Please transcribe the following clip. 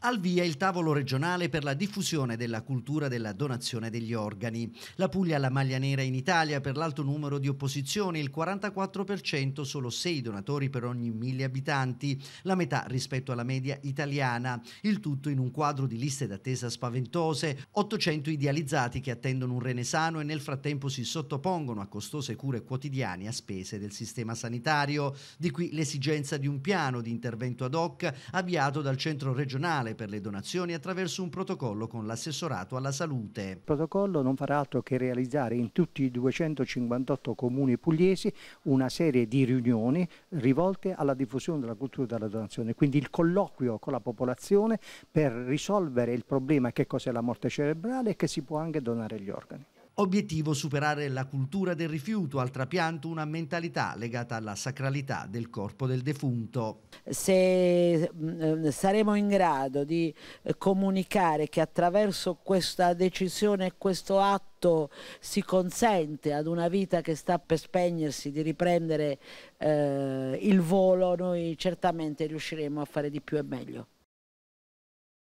Al via il tavolo regionale per la diffusione della cultura della donazione degli organi. La Puglia ha la maglia nera in Italia per l'alto numero di opposizioni, il 44%, solo 6 donatori per ogni 1000 abitanti, la metà rispetto alla media italiana. Il tutto in un quadro di liste d'attesa spaventose, 800 idealizzati che attendono un rene sano e nel frattempo si sottopongono a costose cure quotidiane a spese del sistema sanitario. Di qui l'esigenza di un piano di intervento ad hoc avviato dal centro regionale nazionale per le donazioni attraverso un protocollo con l'assessorato alla salute. Il protocollo non farà altro che realizzare in tutti i 258 comuni pugliesi una serie di riunioni rivolte alla diffusione della cultura della donazione, quindi il colloquio con la popolazione per risolvere il problema che cos'è la morte cerebrale e che si può anche donare gli organi. Obiettivo superare la cultura del rifiuto al trapianto, una mentalità legata alla sacralità del corpo del defunto. Se mm, eh, saremo in grado di eh, comunicare che attraverso questa decisione e questo atto si consente ad una vita che sta per spegnersi di riprendere eh, il volo, noi certamente riusciremo a fare di più e meglio.